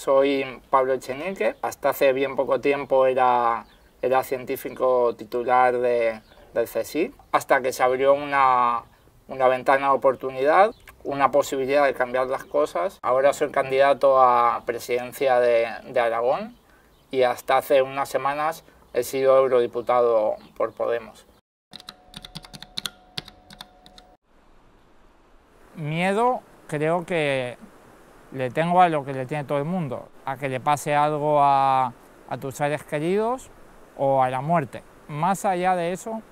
soy Pablo Echenique. Hasta hace bien poco tiempo era, era científico titular del CSIC, hasta que se abrió una, ventana de oportunidad, una posibilidad de cambiar las cosas. Ahora soy candidato a presidencia de Aragón y hasta hace unas semanas he sido eurodiputado por Podemos. Miedo creo que, le tengo a lo que le tiene todo el mundo, a que le pase algo a, tus seres queridos o a la muerte. Más allá de eso,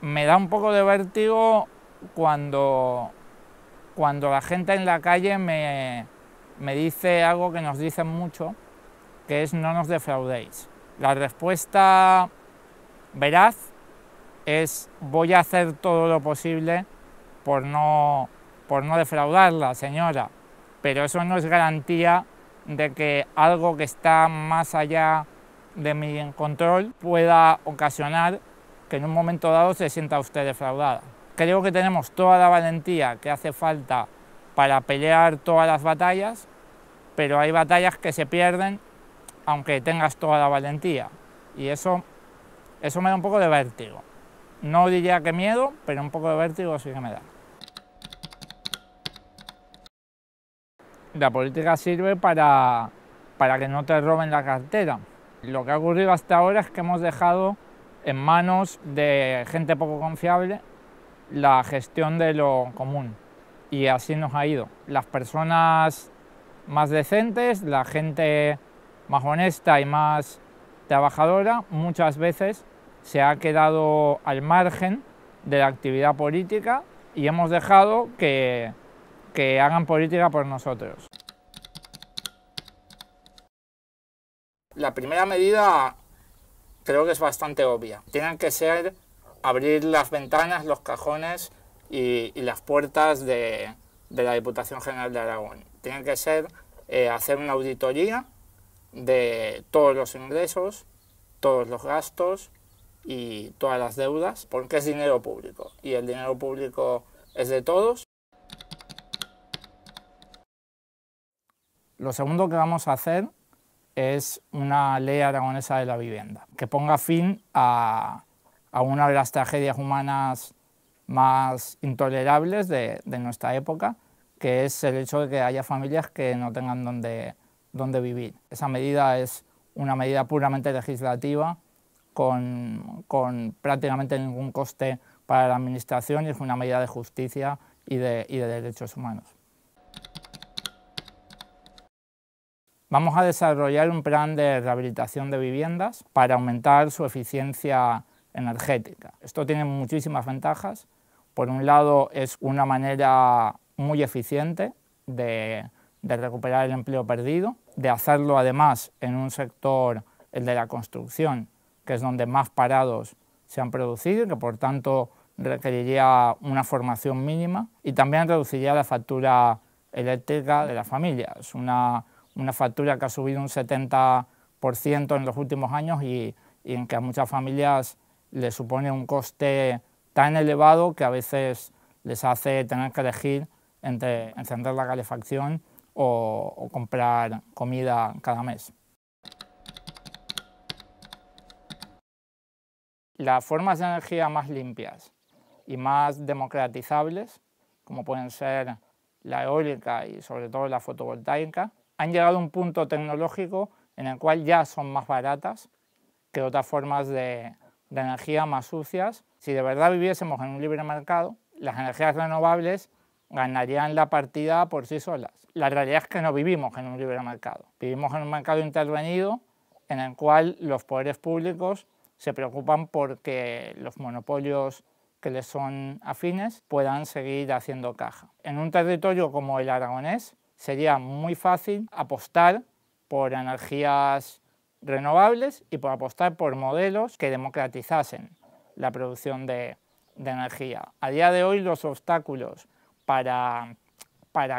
me da un poco de vértigo cuando, cuando la gente en la calle me, dice algo que nos dicen mucho, que es no nos defraudéis. La respuesta veraz es voy a hacer todo lo posible por no, por no defraudarla, señora pero eso no es garantía de que algo que está más allá de mi control pueda ocasionar que en un momento dado se sienta usted defraudada. Creo que tenemos toda la valentía que hace falta para pelear todas las batallas, pero hay batallas que se pierden aunque tengas toda la valentía. Y eso, eso me da un poco de vértigo. No diría que miedo, pero un poco de vértigo sí que me da. la política sirve para, para que no te roben la cartera. Lo que ha ocurrido hasta ahora es que hemos dejado en manos de gente poco confiable la gestión de lo común. Y así nos ha ido. Las personas más decentes, la gente más honesta y más trabajadora, muchas veces se ha quedado al margen de la actividad política y hemos dejado que que hagan política por nosotros. La primera medida creo que es bastante obvia. Tienen que ser abrir las ventanas, los cajones y, las puertas de, la Diputación General de Aragón. Tienen que ser eh, hacer una auditoría de todos los ingresos, todos los gastos y todas las deudas, porque es dinero público y el dinero público es de todos. Lo segundo que vamos a hacer es una ley aragonesa de la vivienda, que ponga fin a, una de las tragedias humanas más intolerables de, nuestra época, que es el hecho de que haya familias que no tengan dónde, vivir. Esa medida es una medida puramente legislativa, con, prácticamente ningún coste para la Administración y es una medida de justicia y de derechos humanos. Vamos a desarrollar un plan de rehabilitación de viviendas para aumentar su eficiencia energética. Esto tiene muchísimas ventajas. Por un lado, es una manera muy eficiente de, recuperar el empleo perdido, de hacerlo además en un sector, el de la construcción, que es donde más parados se han producido y que por tanto requeriría una formación mínima y también reduciría la factura eléctrica de las familias. Una una factura que ha subido un 70% en los últimos años y, en que a muchas familias les supone un coste tan elevado que a veces les hace tener que elegir entre encender la calefacción o comprar comida cada mes. Las formas de energía más limpias y más democratizables, como pueden ser la eólica y sobre todo la fotovoltaica, han llegado a un punto tecnológico en el cual ya son más baratas que otras formas de, energía más sucias. Si de verdad viviésemos en un libre mercado, las energías renovables ganarían la partida por sí solas. La realidad es que no vivimos en un libre mercado. Vivimos en un mercado intervenido en el cual los poderes públicos se preocupan porque los monopolios que les son afines puedan seguir haciendo caja. En un territorio como el aragonés, sería muy fácil apostar por energías renovables y por apostar por modelos que democratizasen la producción de, energía. A día de hoy los obstáculos para,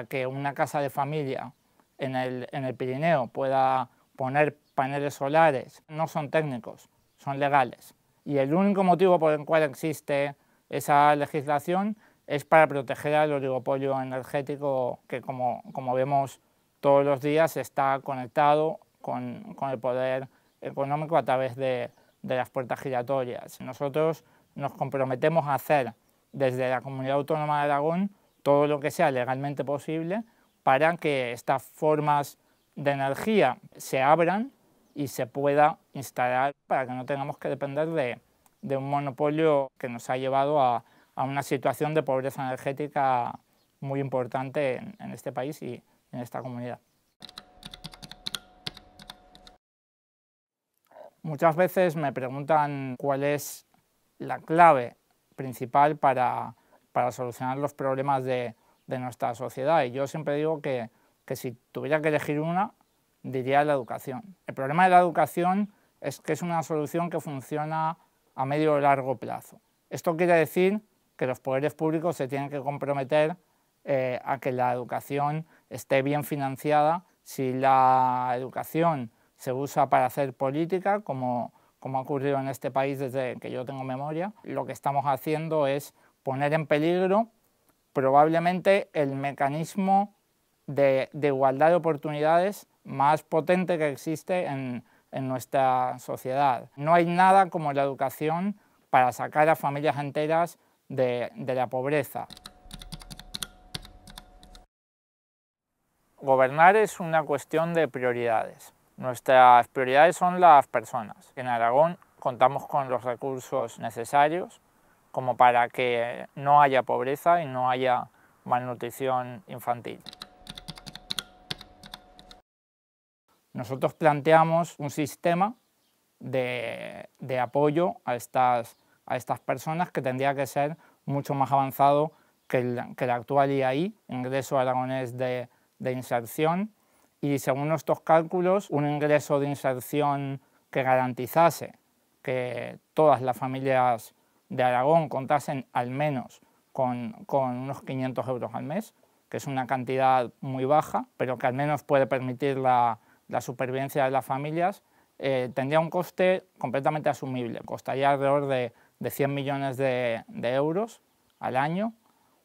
que una casa de familia en el, en el Pirineo pueda poner paneles solares no son técnicos, son legales. Y el único motivo por el cual existe esa legislación es para proteger al oligopolio energético que, como, vemos todos los días, está conectado con, el poder económico a través de, las puertas giratorias. Nosotros nos comprometemos a hacer desde la Comunidad Autónoma de Aragón todo lo que sea legalmente posible para que estas formas de energía se abran y se pueda instalar para que no tengamos que depender de un monopolio que nos ha llevado a, a una situación de pobreza energética muy importante en, este país y en esta comunidad. Muchas veces me preguntan cuál es la clave principal para, solucionar los problemas de, nuestra sociedad. Y yo siempre digo que, que, si tuviera que elegir una, diría la educación. El problema de la educación es que es una solución que funciona a medio o largo plazo. Esto quiere decir que los poderes públicos se tienen que comprometer eh, a que la educación esté bien financiada. Si la educación se usa para hacer política, como, como ha ocurrido en este país desde que yo tengo memoria, lo que estamos haciendo es poner en peligro probablemente el mecanismo de, igualdad de oportunidades más potente que existe en nuestra sociedad. No hay nada como la educación para sacar a familias enteras de, la pobreza. Gobernar es una cuestión de prioridades. Nuestras prioridades son las personas. En Aragón contamos con los recursos necesarios como para que no haya pobreza y no haya malnutrición infantil. Nosotros planteamos un sistema de, de apoyo a estas a estas personas, que tendría que ser mucho más avanzado que el, que actual IAI, ingreso aragonés de, inserción, y según nuestros cálculos, un ingreso de inserción que garantizase que todas las familias de Aragón contasen al menos con, unos 500 euros al mes, que es una cantidad muy baja, pero que al menos puede permitir la, la supervivencia de las familias, eh, tendría un coste completamente asumible, costaría alrededor de de 100 millones de, euros al año,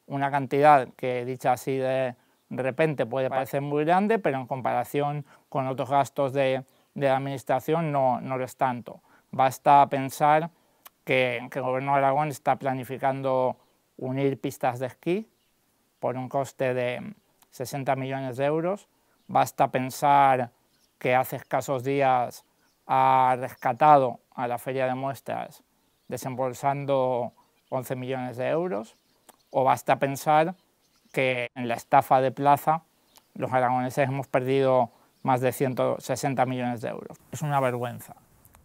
una cantidad que dicha así de repente puede parecer muy grande, pero en comparación con otros gastos de, Administración no, lo es tanto. Basta pensar que, que, el Gobierno de Aragón está planificando unir pistas de esquí por un coste de 60 millones de euros. Basta pensar que hace escasos días ha rescatado a la feria de muestras desembolsando 11 millones de euros, o basta pensar que en la estafa de plaza los aragoneses hemos perdido más de 160 millones de euros. Es una vergüenza.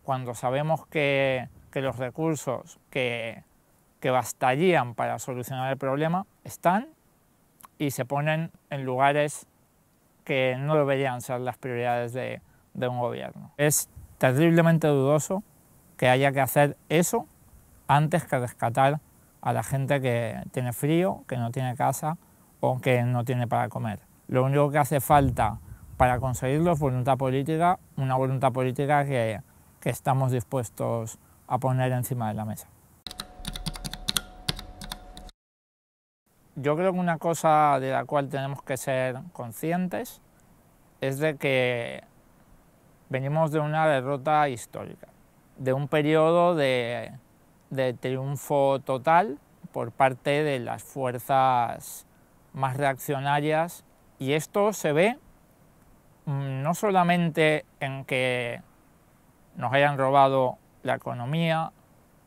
Cuando sabemos que, que los recursos que, que bastarían para solucionar el problema están y se ponen en lugares que no deberían ser las prioridades de, de un gobierno. Es terriblemente dudoso que haya que hacer eso antes que rescatar a la gente que tiene frío, que no tiene casa o que no tiene para comer. Lo único que hace falta para conseguirlo es voluntad política, una voluntad política que, que estamos dispuestos a poner encima de la mesa. Yo creo que una cosa de la cual tenemos que ser conscientes es de que venimos de una derrota histórica, de un periodo de de triunfo total por parte de las fuerzas más reaccionarias y esto se ve mm, no solamente en que nos hayan robado la economía,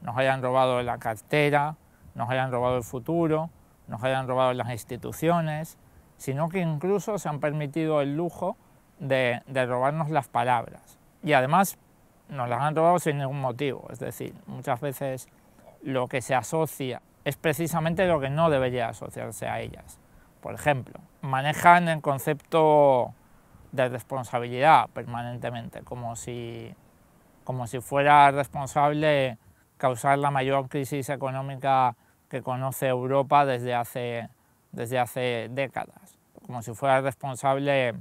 nos hayan robado la cartera, nos hayan robado el futuro, nos hayan robado las instituciones, sino que incluso se han permitido el lujo de, robarnos las palabras. Y además nos las han robado sin ningún motivo. Es decir, muchas veces lo que se asocia es precisamente lo que no debería asociarse a ellas. Por ejemplo, manejan el concepto de responsabilidad permanentemente, como si, como si fuera responsable causar la mayor crisis económica que conoce Europa desde hace, desde hace décadas, como si fuera responsable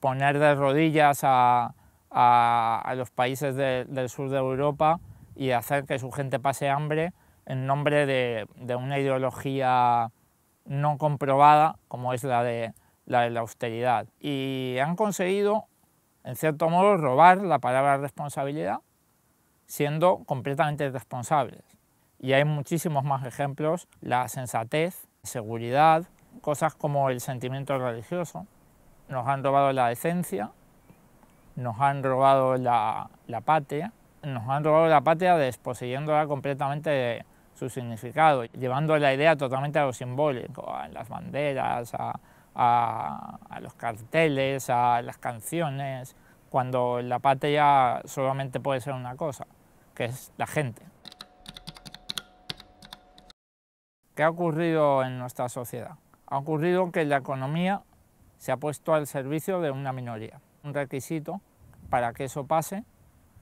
poner de rodillas a, a, los países del sur de Europa y hacer que su gente pase hambre en nombre de, una ideología no comprobada como es la de, la de la austeridad. Y han conseguido, en cierto modo, robar la palabra responsabilidad siendo completamente responsables. Y hay muchísimos más ejemplos, la sensatez, seguridad, cosas como el sentimiento religioso. Nos han robado la decencia nos han robado la, patria, nos han robado la patria desposeyéndola completamente de su significado, llevando la idea totalmente a lo simbólico, a las banderas, a los carteles, a las canciones, cuando la patria solamente puede ser una cosa, que es la gente. ¿Qué ha ocurrido en nuestra sociedad? Ha ocurrido que la economía se ha puesto al servicio de una minoría. Un requisito para que eso pase,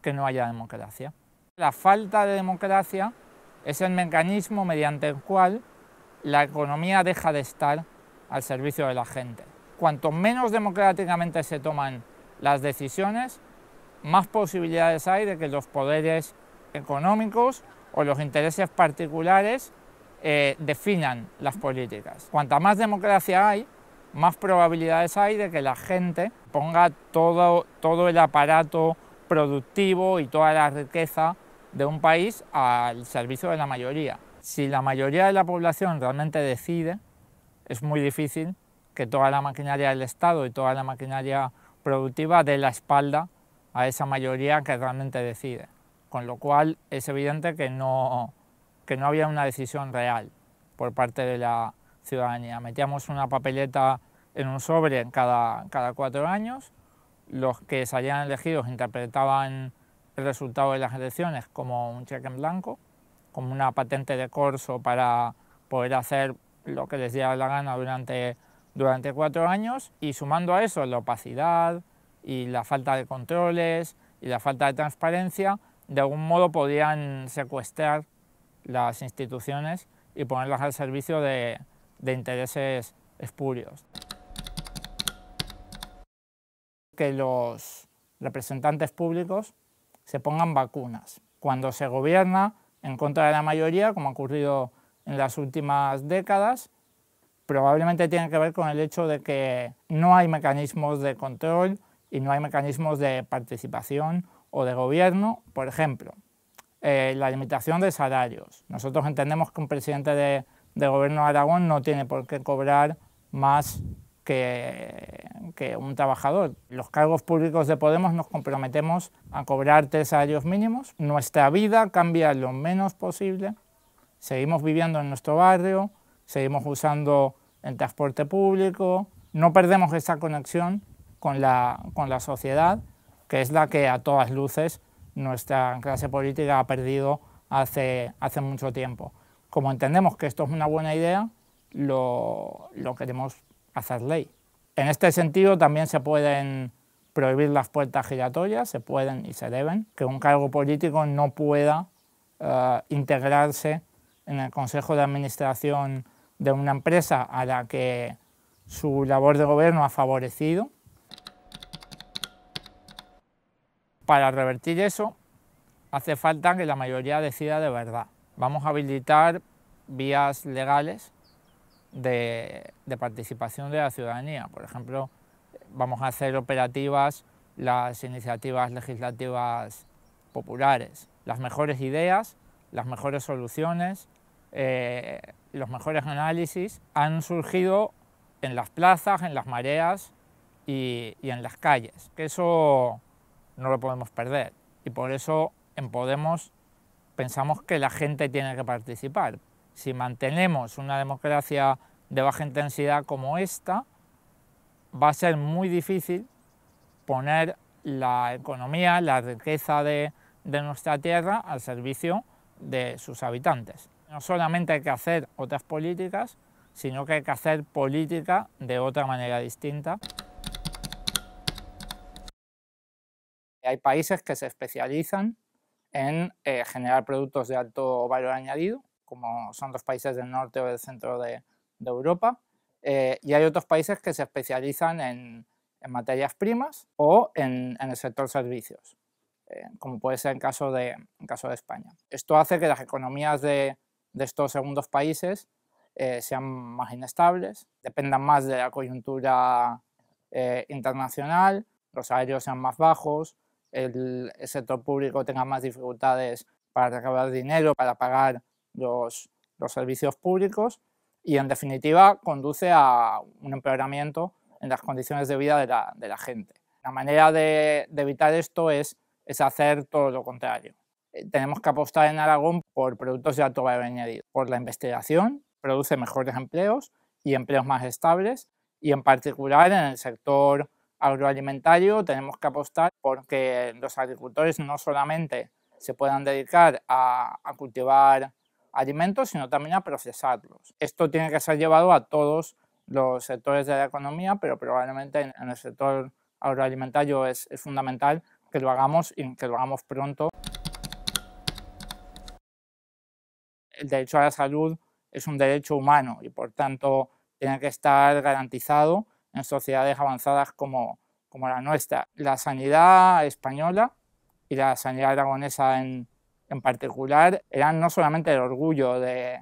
que no haya democracia. La falta de democracia es el mecanismo mediante el cual la economía deja de estar al servicio de la gente. Cuanto menos democráticamente se toman las decisiones, más posibilidades hay de que los poderes económicos o los intereses particulares eh, definan las políticas. Cuanta más democracia hay, más probabilidades hay de que la gente ponga todo, todo el aparato productivo y toda la riqueza de un país al servicio de la mayoría. Si la mayoría de la población realmente decide, es muy difícil que toda la maquinaria del Estado y toda la maquinaria productiva dé la espalda a esa mayoría que realmente decide. Con lo cual es evidente que no, que no había una decisión real por parte de la ciudadanía. Metíamos una papeleta en un sobre cada, cada cuatro años. Los que salían elegidos interpretaban el resultado de las elecciones como un cheque en blanco, como una patente de corso para poder hacer lo que les diera la gana durante, cuatro años y sumando a eso la opacidad y la falta de controles y la falta de transparencia, de algún modo podían secuestrar las instituciones y ponerlas al servicio de intereses espurios que los representantes públicos se pongan vacunas. Cuando se gobierna en contra de la mayoría, como ha ocurrido en las últimas décadas, probablemente tiene que ver con el hecho de que no hay mecanismos de control y no hay mecanismos de participación o de gobierno. Por ejemplo, eh, la limitación de salarios. Nosotros entendemos que un presidente de, de gobierno Aragón no tiene por qué cobrar más que, que, un trabajador. Los cargos públicos de Podemos nos comprometemos a cobrar tres salarios mínimos. Nuestra vida cambia lo menos posible. Seguimos viviendo en nuestro barrio, seguimos usando el transporte público, no perdemos esa conexión con la, con la sociedad, que es la que a todas luces nuestra clase política ha perdido hace, hace mucho tiempo. Como entendemos que esto es una buena idea, lo, lo queremos hacer ley. En este sentido también se pueden prohibir las puertas giratorias, se pueden y se deben, que un cargo político no pueda eh, integrarse en el Consejo de Administración de una empresa a la que su labor de gobierno ha favorecido. Para revertir eso, hace falta que la mayoría decida de verdad. Vamos a habilitar vías legales de, participación de la ciudadanía. Por ejemplo, vamos a hacer operativas las iniciativas legislativas populares, las mejores ideas, las mejores soluciones, eh, los mejores análisis han surgido en las plazas, en las mareas y, en las calles. eso no lo podemos perder y por eso en Podemos pensamos que la gente tiene que participar, si mantenemos una democracia de baja intensidad como esta, va a ser muy difícil poner la economía, la riqueza de, nuestra tierra al servicio de sus habitantes. No solamente hay que hacer otras políticas, sino que hay que hacer política de otra manera distinta. Hay países que se especializan en eh, generar productos de alto valor añadido, como son los países del norte o del centro de, Europa, eh, y hay otros países que se especializan en, materias primas o en, el sector servicios, eh, como puede ser en caso, de, caso de España. Esto hace que las economías de, estos segundos países eh, sean más inestables, dependan más de la coyuntura internacional, los salarios sean más bajos, el, el sector público tenga más dificultades para recaudar dinero, para pagar los, los servicios públicos y en definitiva conduce a un empeoramiento en las condiciones de vida de la, gente. La manera de, evitar esto es, es, hacer todo lo contrario. Eh, tenemos que apostar en Aragón por productos de alto valor añadido, por la investigación, produce mejores empleos y empleos más estables y en particular en el sector agroalimentario tenemos que apostar porque los agricultores no solamente se puedan dedicar a, a cultivar alimentos, sino también a procesarlos. Esto tiene que ser llevado a todos los sectores de la economía, pero probablemente en el sector agroalimentario es, fundamental que lo hagamos y que lo hagamos pronto. El derecho a la salud es un derecho humano y por tanto tiene que estar garantizado en sociedades avanzadas como, como la nuestra. La sanidad española y la sanidad aragonesa en, en particular eran no solamente el orgullo de,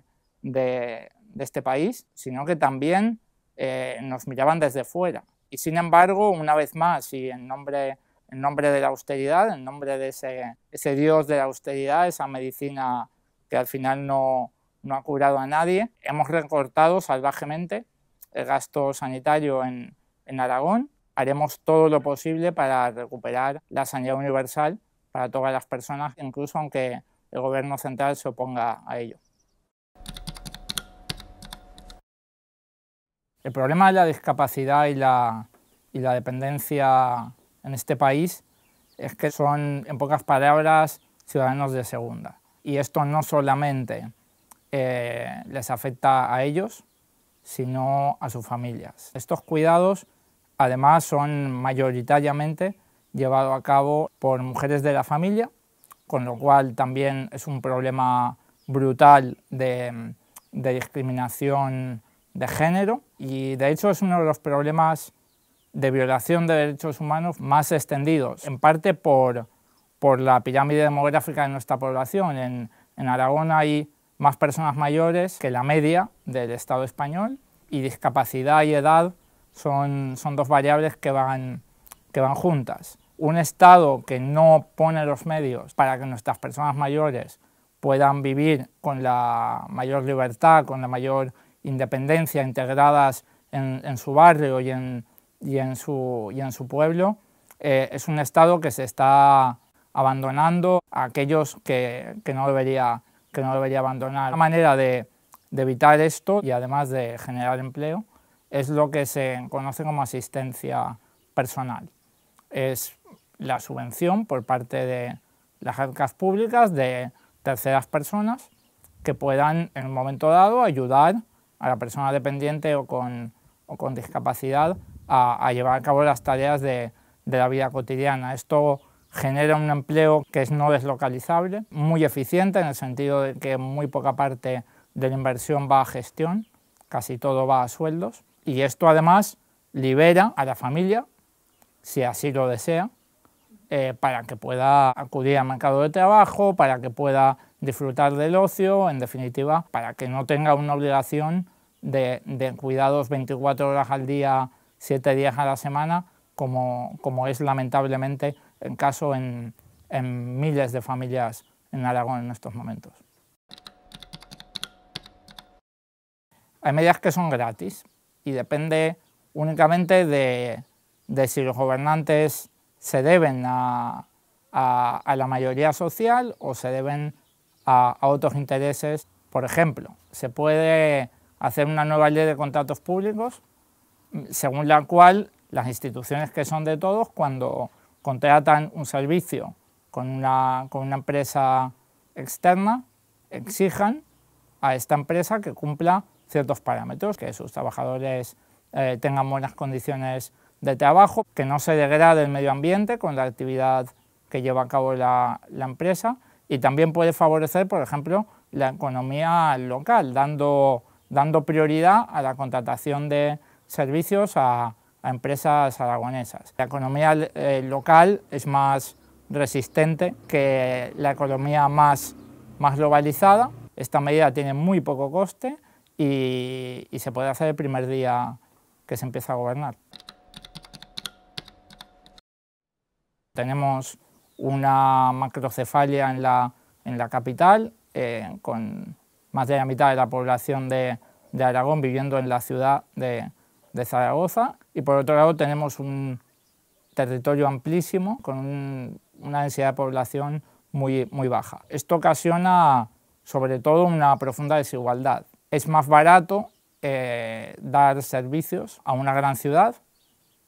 este país, sino que también eh, nos miraban desde fuera. Y sin embargo, una vez más, y en nombre, en nombre de la austeridad, en nombre de ese, dios de la austeridad, esa medicina que al final no, ha curado a nadie, hemos recortado salvajemente el gasto sanitario en, en Aragón. Haremos todo lo posible para recuperar la sanidad universal para todas las personas, incluso aunque el gobierno central se oponga a ello. El problema de la discapacidad y la, dependencia en este país es que son, en pocas palabras, ciudadanos de segunda. Y esto no solamente eh, les afecta a ellos, sino a sus familias. Estos cuidados, además, son mayoritariamente llevado a cabo por mujeres de la familia, con lo cual también es un problema brutal de, discriminación de género y de hecho es uno de los problemas de violación de derechos humanos más extendidos, en parte por, por la pirámide demográfica de nuestra población. En, en Aragón hay más personas mayores que la media del Estado español y discapacidad y edad son, son dos variables que van, que van juntas un Estado que no pone los medios para que nuestras personas mayores puedan vivir con la mayor libertad, con la mayor independencia, integradas en, su barrio y en, y en, su, y en su pueblo, eh, es un Estado que se está abandonando a aquellos que, no, debería, que no debería abandonar. La manera de, de evitar esto y además de generar empleo es lo que se conoce como asistencia personal. Es la subvención por parte de las arcas públicas de terceras personas que puedan en un momento dado ayudar a la persona dependiente o con, o con discapacidad a, a, llevar a cabo las tareas de, de la vida cotidiana. Esto genera un empleo que es no deslocalizable, muy eficiente en el sentido de que muy poca parte de la inversión va a gestión, casi todo va a sueldos, y esto además libera a la familia, si así lo desea, eh, para que pueda acudir al mercado de trabajo, para que pueda disfrutar del ocio, en definitiva, para que no tenga una obligación de, cuidados 24 horas al día, 7 días a la semana, como, es lamentablemente el caso en, en miles de familias en Aragón en estos momentos. Hay medidas que son gratis y depende únicamente de si los gobernantes se deben a, la mayoría social o se deben a, otros intereses. Por ejemplo, se puede hacer una nueva ley de contratos públicos mm, según la cual las instituciones que son de todos, cuando contratan un servicio con una, empresa externa, exijan a esta empresa que cumpla ciertos parámetros, que sus trabajadores eh, tengan buenas condiciones de trabajo, que no se degrade el medio ambiente con la actividad que lleva a cabo la, empresa y también puede favorecer, por ejemplo, la economía local, dando, dando prioridad a la contratación de servicios a, empresas aragonesas. La economía eh, local es más resistente que la economía más, más globalizada. Esta medida tiene muy poco coste y se puede hacer el primer día que se empieza a gobernar. Tenemos una macrocefalia en la, en la capital, eh, con más de la mitad de la población de, Aragón viviendo en la ciudad de, Zaragoza. Y por otro lado tenemos un territorio amplísimo con una densidad de población muy, baja. Esto ocasiona sobre todo una profunda desigualdad. Es más barato eh, dar servicios a una gran ciudad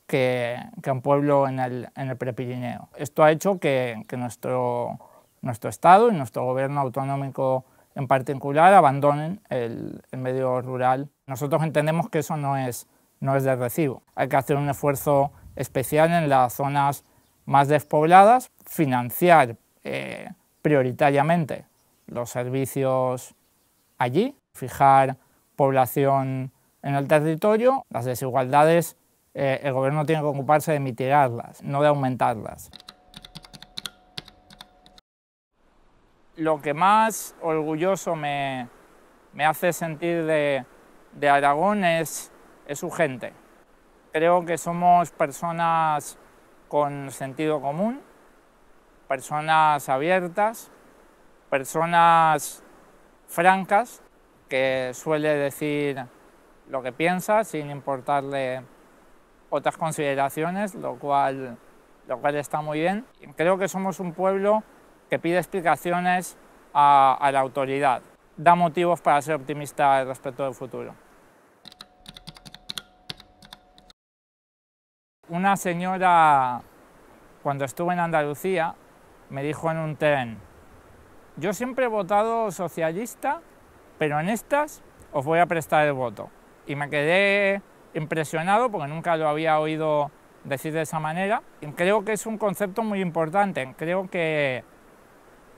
que, un pueblo en el, en el Prepirineo. Esto ha hecho que, nuestro, nuestro Estado y nuestro gobierno autonómico en particular abandonen el, medio rural. Nosotros entendemos que eso no es, no es de recibo. Hay que hacer un esfuerzo especial en las zonas más despobladas, financiar eh, prioritariamente los servicios allí, fijar población en el territorio. Las desigualdades eh, el gobierno tiene que ocuparse de mitigarlas, no de aumentarlas. Lo que más orgulloso me, hace sentir de, Aragón es, es su gente. Creo que somos personas con sentido común, personas abiertas, personas francas, que suele decir lo que piensa sin importarle otras consideraciones, lo cual, lo cual está muy bien. Creo que somos un pueblo que pide explicaciones a, a la autoridad, da motivos para ser optimista respecto del futuro. Una señora, cuando estuve en Andalucía, me dijo en un tren, yo siempre he votado socialista, pero en estas os voy a prestar el voto. Y me quedé impresionado porque nunca lo había oído decir de esa manera. Creo que es un concepto muy importante. Creo que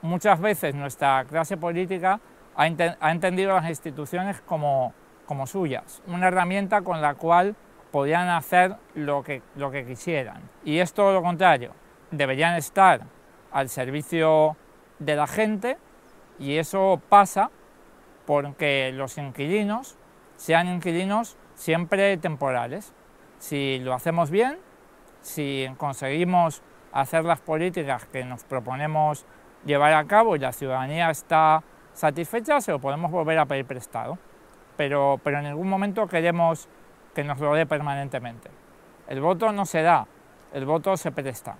muchas veces nuestra clase política ha, entendido las instituciones como, como suyas, una herramienta con la cual podían hacer lo que, lo que quisieran. Y es todo lo contrario. Deberían estar al servicio de la gente y eso pasa porque los inquilinos sean inquilinos siempre temporales. Si lo hacemos bien, si conseguimos hacer las políticas que nos proponemos llevar a cabo y la ciudadanía está satisfecha, se lo podemos volver a pedir prestado. Pero, pero en ningún momento queremos que nos lo dé permanentemente. El voto no se da, el voto se presta.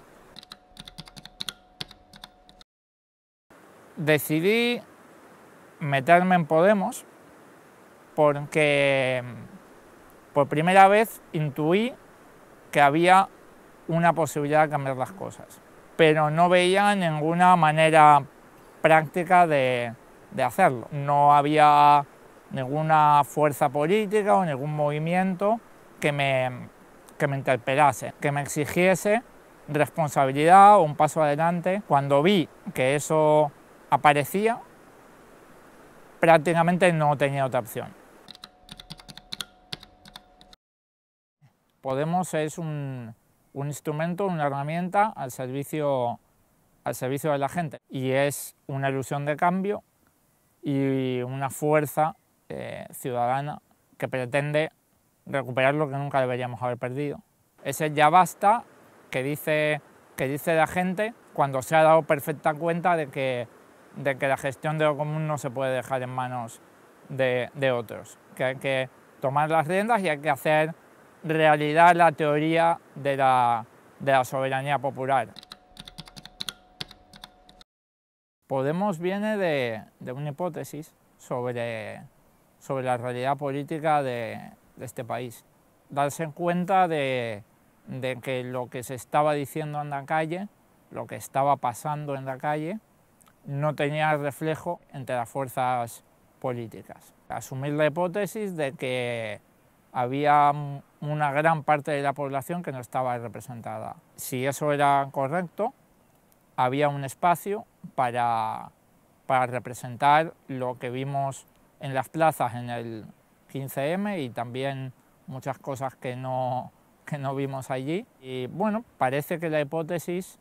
Decidí meterme en Podemos porque por primera vez intuí que había una posibilidad de cambiar las cosas, pero no veía ninguna manera práctica de, hacerlo. No había ninguna fuerza política o ningún movimiento que me, que me interpelase, que me exigiese responsabilidad o un paso adelante. Cuando vi que eso aparecía, prácticamente no tenía otra opción. Podemos es un, instrumento, una herramienta al servicio, al servicio de la gente y es una ilusión de cambio y una fuerza eh, ciudadana que pretende recuperar lo que nunca deberíamos haber perdido. Ese ya basta que dice, que dice la gente cuando se ha dado perfecta cuenta de que, de que la gestión de lo común no se puede dejar en manos de, de otros, que hay que tomar las riendas y hay que hacer realidad la teoría de la, soberanía popular. Podemos viene de, una hipótesis sobre, sobre, la realidad política de, este país. Darse cuenta de, de que lo que se estaba diciendo en la calle, lo que estaba pasando en la calle, no tenía reflejo entre las fuerzas políticas. Asumir la hipótesis de que había una gran parte de la población que no estaba representada. Si eso era correcto, había un espacio para, representar lo que vimos en las plazas en el 15M y también muchas cosas que no, no vimos allí. Y bueno, parece que la hipótesis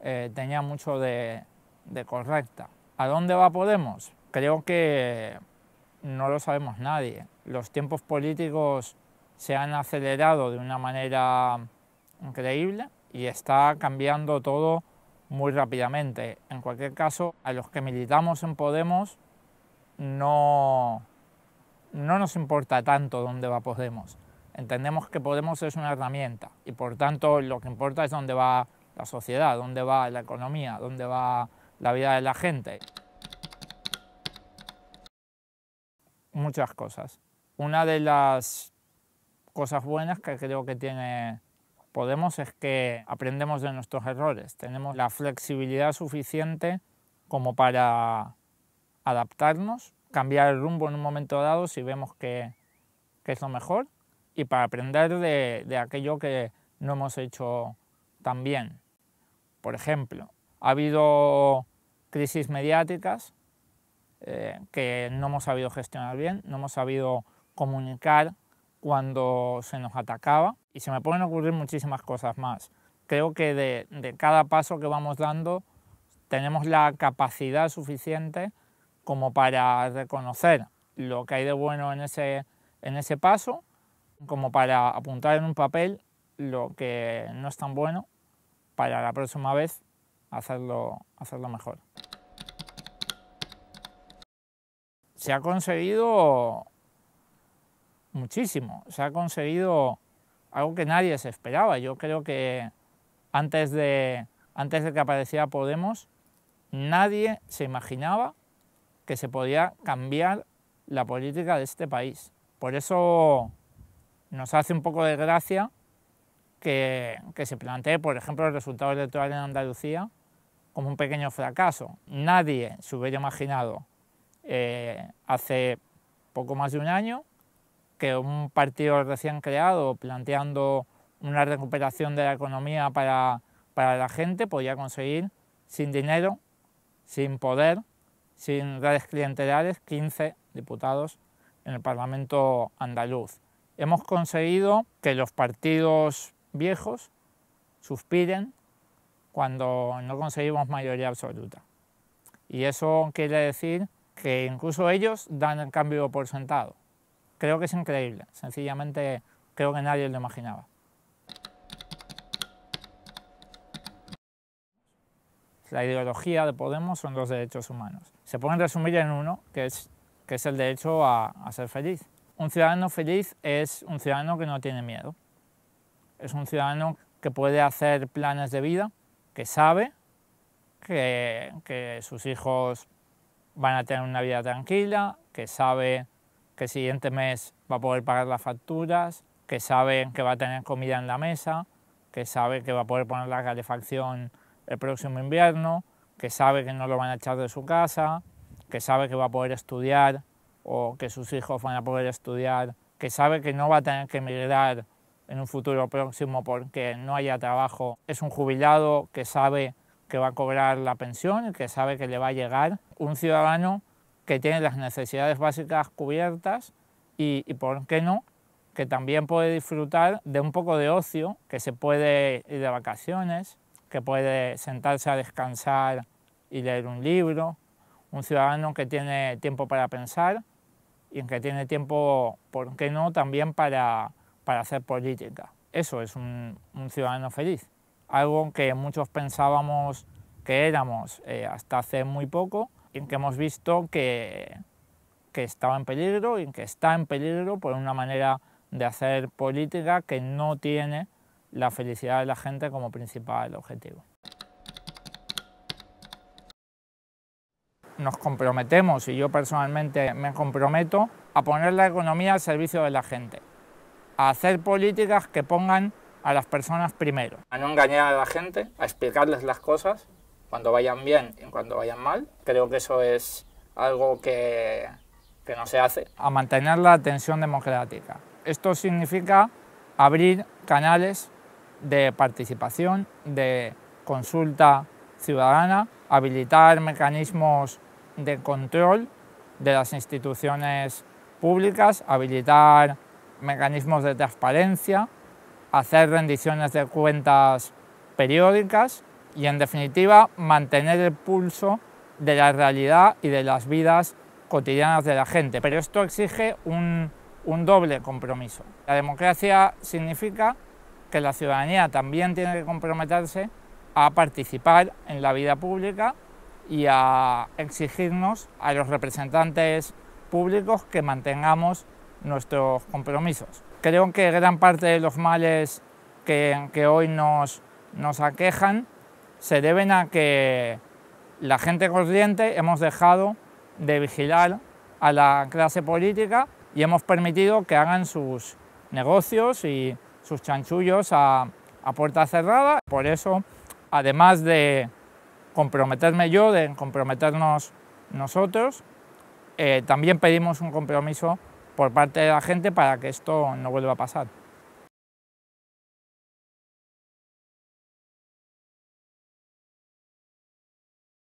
eh, tenía mucho de, de correcta. ¿A dónde va Podemos? Creo que no lo sabemos nadie. Los tiempos políticos se han acelerado de una manera increíble y está cambiando todo muy rápidamente. En cualquier caso, a los que militamos en Podemos no, no nos importa tanto dónde va Podemos. Entendemos que Podemos es una herramienta y por tanto lo que importa es dónde va la sociedad, dónde va la economía, dónde va la vida de la gente. Muchas cosas. Una de las cosas buenas que creo que tiene Podemos es que aprendemos de nuestros errores, tenemos la flexibilidad suficiente como para adaptarnos, cambiar el rumbo en un momento dado si vemos que, que es lo mejor y para aprender de, de aquello que no hemos hecho tan bien. Por ejemplo, ha habido crisis mediáticas eh, que no hemos sabido gestionar bien, no hemos sabido comunicar cuando se nos atacaba y se me pueden ocurrir muchísimas cosas más. Creo que de, cada paso que vamos dando tenemos la capacidad suficiente como para reconocer lo que hay de bueno en ese, en ese paso, como para apuntar en un papel lo que no es tan bueno para la próxima vez hacerlo, hacerlo mejor. Se ha conseguido muchísimo. Se ha conseguido algo que nadie se esperaba. Yo creo que antes de, antes de que apareciera Podemos, nadie se imaginaba que se podía cambiar la política de este país. Por eso nos hace un poco de gracia que, se plantee, por ejemplo, el resultado electoral en Andalucía como un pequeño fracaso. Nadie se hubiera imaginado eh, hace poco más de un año que un partido recién creado planteando una recuperación de la economía para, la gente podía conseguir sin dinero, sin poder, sin redes clientelares, 15 diputados en el Parlamento andaluz. Hemos conseguido que los partidos viejos suspiren cuando no conseguimos mayoría absoluta. Y eso quiere decir que incluso ellos dan el cambio por sentado creo que es increíble. Sencillamente creo que nadie lo imaginaba. La ideología de Podemos son los derechos humanos. Se pueden resumir en uno, que es, que es el derecho a, ser feliz. Un ciudadano feliz es un ciudadano que no tiene miedo. Es un ciudadano que puede hacer planes de vida, que sabe que sus hijos van a tener una vida tranquila, que sabe que el siguiente mes va a poder pagar las facturas, que sabe que va a tener comida en la mesa, que sabe que va a poder poner la calefacción el próximo invierno, que sabe que no lo van a echar de su casa, que sabe que va a poder estudiar o que sus hijos van a poder estudiar, que sabe que no va a tener que emigrar en un futuro próximo porque no haya trabajo. Es un jubilado que sabe que va a cobrar la pensión, que sabe que le va a llegar. Un ciudadano que tiene las necesidades básicas cubiertas y, por qué no, que también puede disfrutar de un poco de ocio, que se puede ir de vacaciones, que puede sentarse a descansar y leer un libro, un ciudadano que tiene tiempo para pensar y que tiene tiempo, por qué no, también para, hacer política. Eso es un, ciudadano feliz, algo que muchos pensábamos que éramos eh, hasta hace muy poco, en que hemos visto que, que estaba en peligro y que está en peligro por una manera de hacer política que no tiene la felicidad de la gente como principal objetivo. Nos comprometemos, y yo personalmente me comprometo, a poner la economía al servicio de la gente, a hacer políticas que pongan a las personas primero. A no engañar a la gente, a explicarles las cosas cuando vayan bien y cuando vayan mal. Creo que eso es algo que, que no se hace. A mantener la tensión democrática. Esto significa abrir canales de participación, de consulta ciudadana, habilitar mecanismos de control de las instituciones públicas, habilitar mecanismos de transparencia, hacer rendiciones de cuentas periódicas y en definitiva mantener el pulso de la realidad y de las vidas cotidianas de la gente. Pero esto exige un, doble compromiso. La democracia significa que la ciudadanía también tiene que comprometerse a participar en la vida pública y a exigirnos a los representantes públicos que mantengamos nuestros compromisos. Creo que gran parte de los males que, hoy nos, nos aquejan se deben a que la gente corriente hemos dejado de vigilar a la clase política y hemos permitido que hagan sus negocios y sus chanchullos a, puerta cerrada. Por eso, además de comprometerme yo, de comprometernos nosotros, eh, también pedimos un compromiso por parte de la gente para que esto no vuelva a pasar.